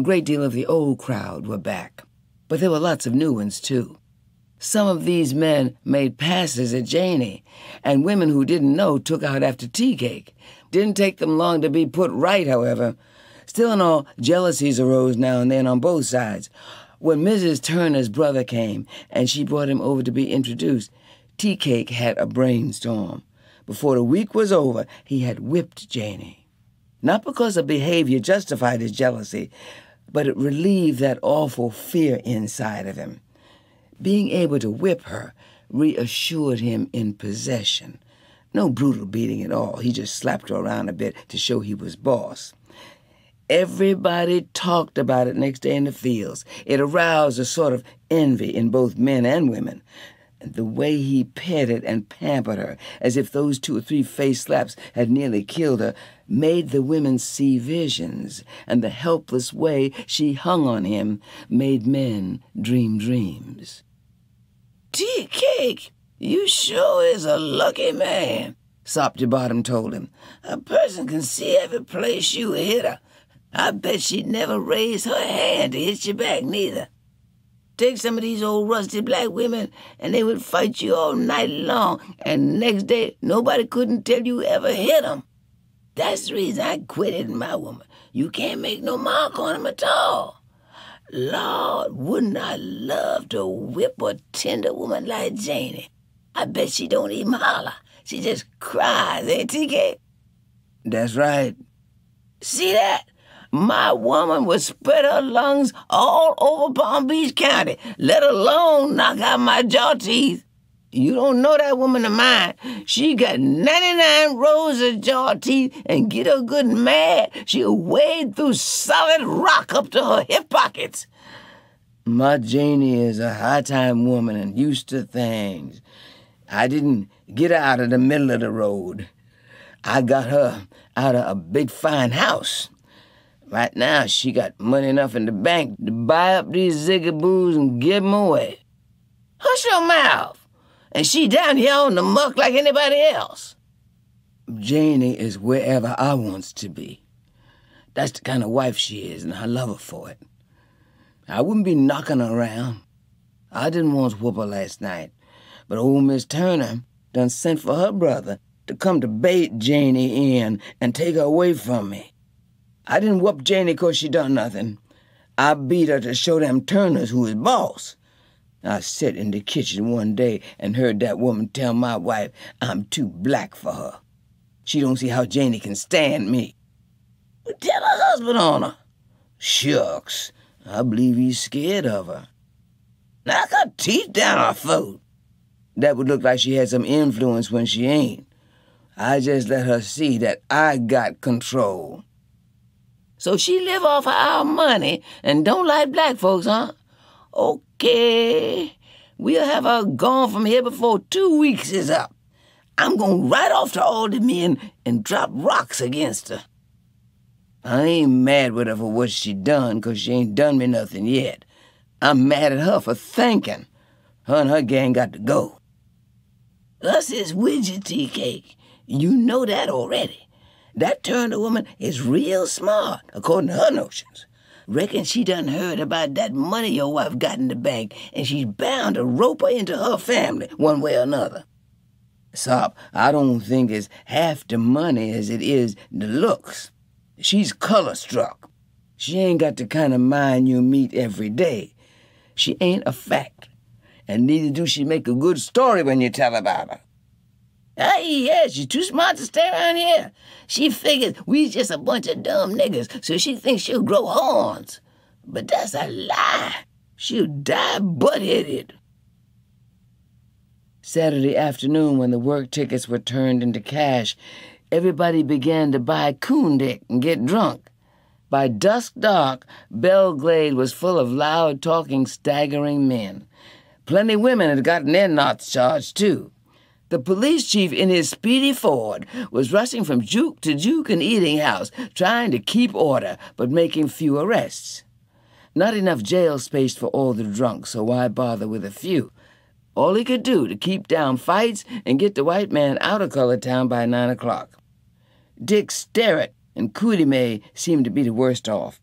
A great deal of the old crowd were back, but there were lots of new ones too. Some of these men made passes at Janie, and women who didn't know took out after tea cake. Didn't take them long to be put right, however. Still in all, jealousies arose now and then on both sides. When Mrs. Turner's brother came and she brought him over to be introduced, Tea Cake had a brainstorm. Before the week was over, he had whipped Janie. Not because her behavior justified his jealousy, but it relieved that awful fear inside of him. Being able to whip her reassured him in possession. No brutal beating at all. He just slapped her around a bit to show he was boss. Everybody talked about it next day in the fields. It aroused a sort of envy in both men and women the way he petted and pampered her, as if those two or three face slaps had nearly killed her, made the women see visions, and the helpless way she hung on him made men dream dreams. Tea cake, you sure is a lucky man, Sopty Bottom told him. A person can see every place you hit her. I bet she never raised her hand to hit you back, neither take some of these old rusty black women and they would fight you all night long. And next day, nobody couldn't tell you ever hit them. That's the reason I quitted my woman. You can't make no mark on them at all. Lord, wouldn't I love to whip a tender woman like Janie? I bet she don't even holler. She just cries, ain't TK? That's right. See that? My woman would spread her lungs all over Palm Beach County, let alone knock out my jaw teeth. You don't know that woman of mine. She got 99 rows of jaw teeth, and get her good and mad, she'll wade through solid rock up to her hip pockets. My Janie is a high time woman and used to things. I didn't get her out of the middle of the road. I got her out of a big fine house Right now, she got money enough in the bank to buy up these zigaboos and give 'em away. Hush your mouth! And she down here on the muck like anybody else. Janie is wherever I wants to be. That's the kind of wife she is, and I love her for it. I wouldn't be knocking her around. I didn't want to whoop her last night, but old Miss Turner done sent for her brother to come to bait Janie in and take her away from me. I didn't whoop Janie 'cause she done nothing. I beat her to show them Turners who is boss. I set in the kitchen one day and heard that woman tell my wife I'm too black for her. She don't see how Janie can stand me. But tell her husband on her. Shucks, I believe he's scared of her. Knock her teeth down her throat. That would look like she had some influence when she ain't. I just let her see that I got control. So she live off of our money and don't like black folks, huh? Okay. We'll have her gone from here before two weeks is up. I'm going right off to men and drop rocks against her. I ain't mad with her for what she done, 'cause she ain't done me nothing yet. I'm mad at her for thinking. Her and her gang got to go. Us is widgety cake. You know that already. That Turner woman is real smart, according to her notions. Reckon she done heard about that money your wife got in the bank, and she's bound to rope her into her family one way or another. Sop, I don't think it's half the money as it is the looks. She's color struck. She ain't got the kind of mind you meet every day. She ain't a fact, and neither do she make a good story when you tell about her. Hey, yeah, she's too smart to stay around here. She figures we just a bunch of dumb niggas, so she thinks she'll grow horns. But that's a lie. She'll die butt-headed. Saturday afternoon, when the work tickets were turned into cash, everybody began to buy coon dick and get drunk. By dusk dark, Belglade was full of loud-talking, staggering men. Plenty women had gotten their knots charged, too. The police chief in his speedy Ford was rushing from juke to juke and eating house, trying to keep order, but making few arrests. Not enough jail space for all the drunks, so why bother with a few? All he could do to keep down fights and get the white man out of Color Town by nine o'clock. Dick Sterrett and Cootie May seemed to be the worst off.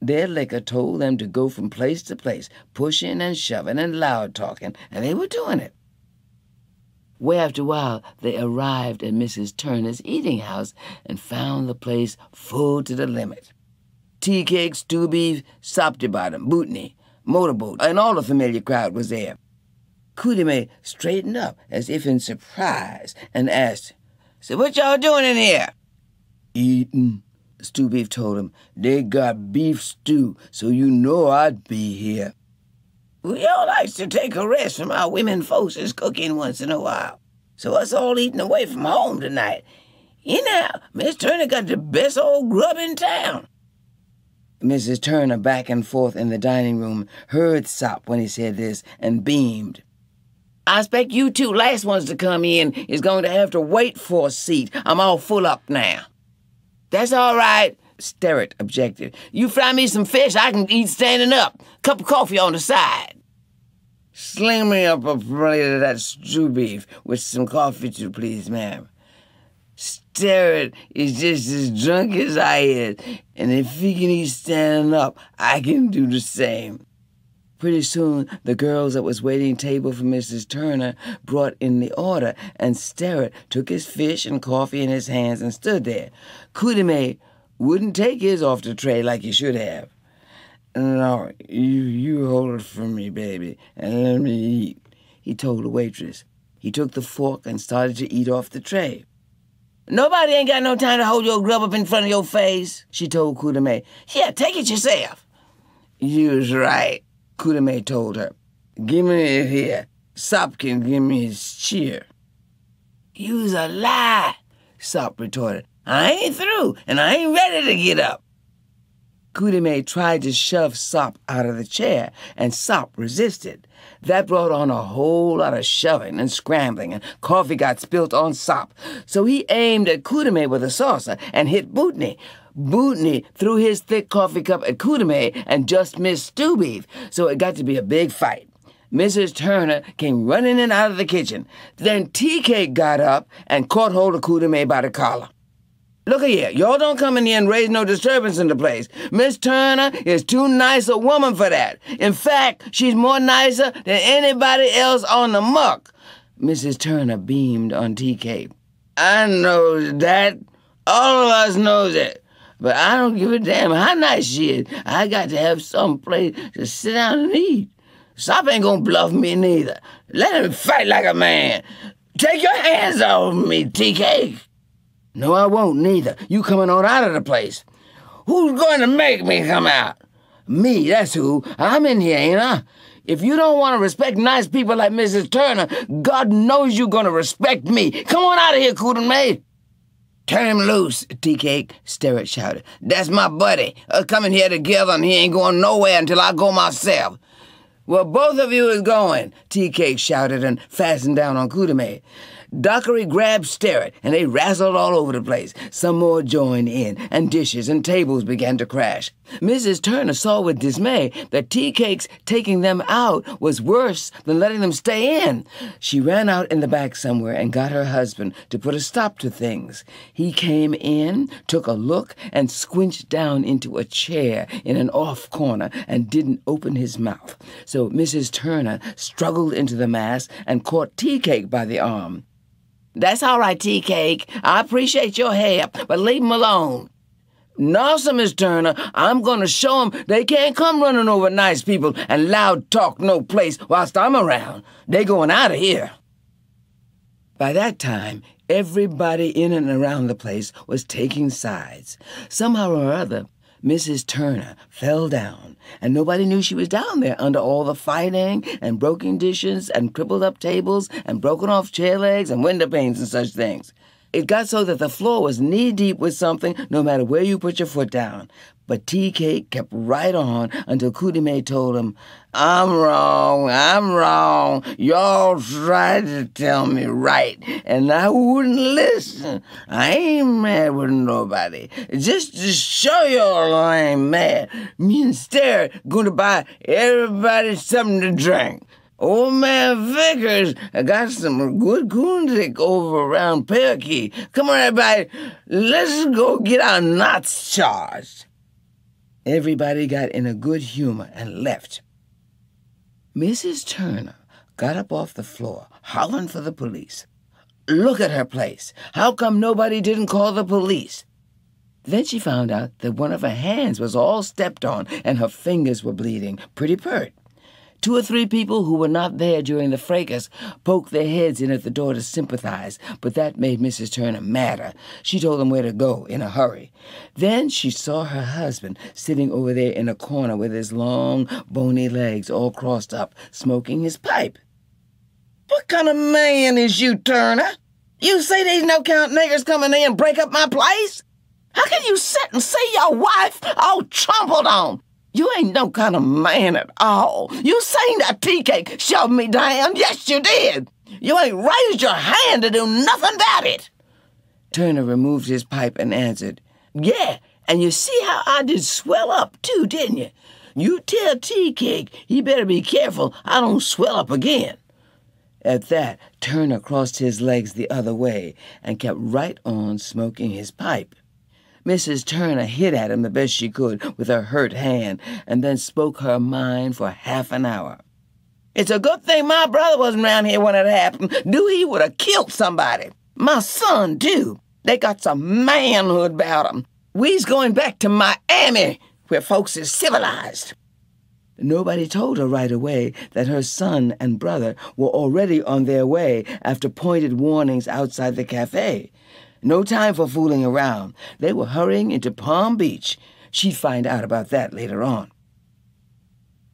Their liquor told them to go from place to place, pushing and shoving and loud talking, and they were doing it. Way after a while, they arrived at Mrs. Turner's eating house and found the place full to the limit. Tea cakes, stew beef, sopty bottom, bootney, motorboat, and all the familiar crowd was there. may straightened up as if in surprise and asked, So what y'all doing in here? Eating, Stew Beef told him. They got beef stew, so you know I'd be here. Y'all likes to take a rest from our women folks' cookin' cooking once in a while. So us all eating away from home tonight. know, Miss Turner got the best old grub in town. Mrs. Turner, back and forth in the dining room, heard Sop when he said this and beamed. I expect you two last ones to come in is going to have to wait for a seat. I'm all full up now. That's all right. Sterrett objected. objective. You fry me some fish, I can eat standing up. Cup of coffee on the side. Sling me up a plate of that stew beef with some coffee too, please, ma'am. Sterrett is just as drunk as I is, and if he can eat standing up, I can do the same. Pretty soon, the girls that was waiting table for Mrs. Turner brought in the order, and Sterrett took his fish and coffee in his hands and stood there. Kudime wouldn't take his off the tray like he should have. No, you, you hold it for me, baby, and let me eat, he told the waitress. He took the fork and started to eat off the tray. Nobody ain't got no time to hold your grub up in front of your face, she told Kudame. Yeah, take it yourself. You's right, Kudame told her. Give me it here. Sopkin. give me his cheer. You's a lie, Sop retorted. I ain't through, and I ain't ready to get up. Kudime tried to shove Sop out of the chair, and Sop resisted. That brought on a whole lot of shoving and scrambling, and coffee got spilt on Sop. So he aimed at Kudime with a saucer and hit Bootney. Bootney threw his thick coffee cup at Kudime and just missed Stew Beef, so it got to be a big fight. Mrs. Turner came running in out of the kitchen. Then T.K. Cake got up and caught hold of Kudime by the collar. Look here, y'all don't come in here and raise no disturbance in the place. Miss Turner is too nice a woman for that. In fact, she's more nicer than anybody else on the muck. Mrs. Turner beamed on TK. I know that. All of us knows it. But I don't give a damn how nice she is. I got to have some place to sit down and eat. Sop ain't gonna bluff me neither. Let him fight like a man. Take your hands off me, TK. No, I won't neither. You coming on out of the place. Who's going to make me come out? Me, that's who. I'm in here, ain't I? If you don't want to respect nice people like Mrs. Turner, God knows you're going to respect me. Come on out of here, Cootin Maid. Turn him loose, T. K. Sterrett shouted. That's my buddy. Us uh, coming here together and he ain't going nowhere until I go myself. Well, both of you is going, T. K. shouted and fastened down on Kudame. Dockery grabbed Sterrett, and they razzled all over the place. Some more joined in, and dishes and tables began to crash. Mrs. Turner saw with dismay that Tea Cake's taking them out was worse than letting them stay in. She ran out in the back somewhere and got her husband to put a stop to things. He came in, took a look, and squinched down into a chair in an off corner and didn't open his mouth. So Mrs. Turner struggled into the mass and caught Tea Cake by the arm. That's all right, Tea Cake. I appreciate your help, but leave alone. Now, Miss Turner, I'm gonna show 'em they can't come running over nice people and loud talk no place whilst I'm around. They going out of here. By that time, everybody in and around the place was taking sides. Somehow or other, Mrs. Turner fell down, and nobody knew she was down there under all the fighting and broken dishes and crippled up tables and broken off chair legs and window panes and such things. It got so that the floor was knee deep with something no matter where you put your foot down. But TK kept right on until Kudime told him, I'm wrong, I'm wrong. Y'all tried to tell me right, and I wouldn't listen. I ain't mad with nobody. Just to show y'all I ain't mad, me and Stare gonna buy everybody something to drink. Old man Vickers got some good kunzik over around Parakeet. Come on, everybody, let's go get our knots charged. Everybody got in a good humor and left. Mrs. Turner got up off the floor, hollering for the police. Look at her place. How come nobody didn't call the police? Then she found out that one of her hands was all stepped on and her fingers were bleeding. Pretty pert. Two or three people who were not there during the fracas poked their heads in at the door to sympathize, but that made Mrs. Turner madder. She told them where to go in a hurry. Then she saw her husband sitting over there in a corner with his long, bony legs all crossed up, smoking his pipe. What kind of man is you, Turner? You say these no-count niggers coming in and break up my place? How can you sit and see your wife all trampled on? You ain't no kind of man at all. You seen that tea cake shove me down. Yes, you did. You ain't raised your hand to do nothing about it. Turner removed his pipe and answered, Yeah, and you see how I did swell up, too, didn't you? You tell Tea Cake he better be careful I don't swell up again. At that, Turner crossed his legs the other way and kept right on smoking his pipe. Mrs. Turner hit at him the best she could with her hurt hand, and then spoke her mind for half an hour. It's a good thing my brother wasn't around here when it happened. Do he would have killed somebody. My son, too. They got some manhood about 'em. We's going back to Miami, where folks is civilized. Nobody told her right away that her son and brother were already on their way after pointed warnings outside the cafe. No time for fooling around. They were hurrying into Palm Beach. She'd find out about that later on.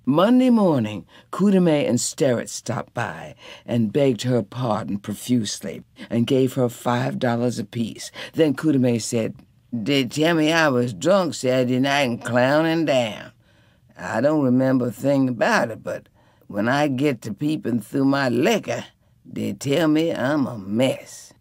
Monday morning, Kudame and Sterrett stopped by and begged her pardon profusely and gave her five dollars apiece. Then Kudame said, They tell me I was drunk Saturday night and clowning down. I don't remember a thing about it, but when I get to peeping through my liquor, they tell me I'm a mess.